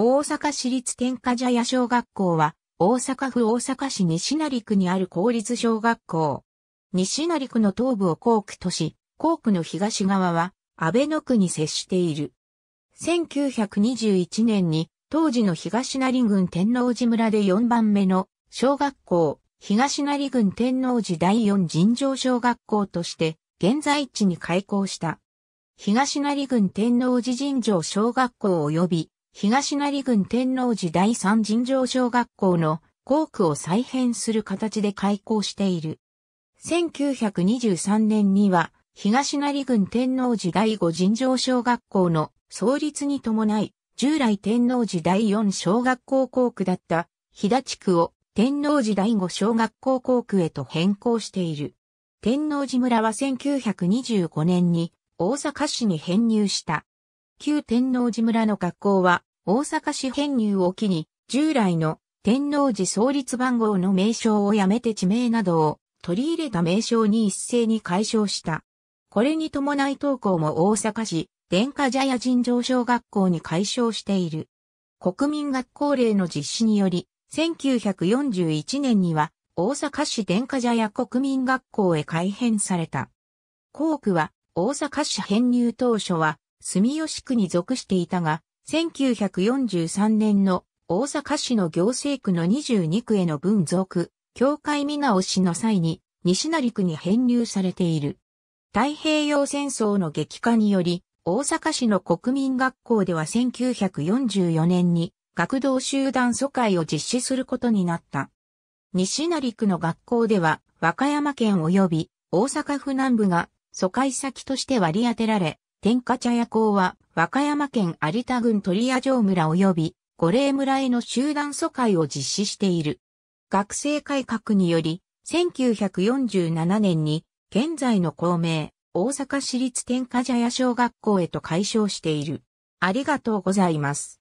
大阪市立天下茶屋小学校は、大阪府大阪市西成区にある公立小学校。西成区の東部を校区とし、校区の東側は、安倍野区に接している。1921年に、当時の東成郡天王寺村で4番目の小学校、東成郡天王寺第4尋常小学校として、現在地に開校した。東成郡天王寺尋常小学校及び東成郡天王寺第三尋常小学校の校区を再編する形で開校している。1923年には、東成郡天王寺第五尋常小学校の創立に伴い、従来天王寺第四小学校校区だった、飛騨地区を天王寺第五小学校校区へと変更している。天王寺村は1925年に大阪市に編入した。旧天王寺村の学校は大阪市編入を機に、従来の天王寺創立番号の名称をやめて地名などを取り入れた名称に一斉に解消した。これに伴い投稿も大阪市、電化茶屋尋常小学校に解消している。国民学校令の実施により、1941年には大阪市電化茶屋国民学校へ改編された。校区は大阪市編入当初は住吉区に属していたが、1943年の大阪市の行政区の22区への分属、境界見直しの際に西成区に編入されている。太平洋戦争の激化により、大阪市の国民学校では1944年に学童集団疎開を実施することになった。西成区の学校では和歌山県及び大阪府南部が疎開先として割り当てられ、天下茶屋校は和歌山県有田郡鳥屋城村及び五霊村への集団疎開を実施している。学生改革により、1947年に現在の公明、大阪市立天下茶屋小学校へと解消している。ありがとうございます。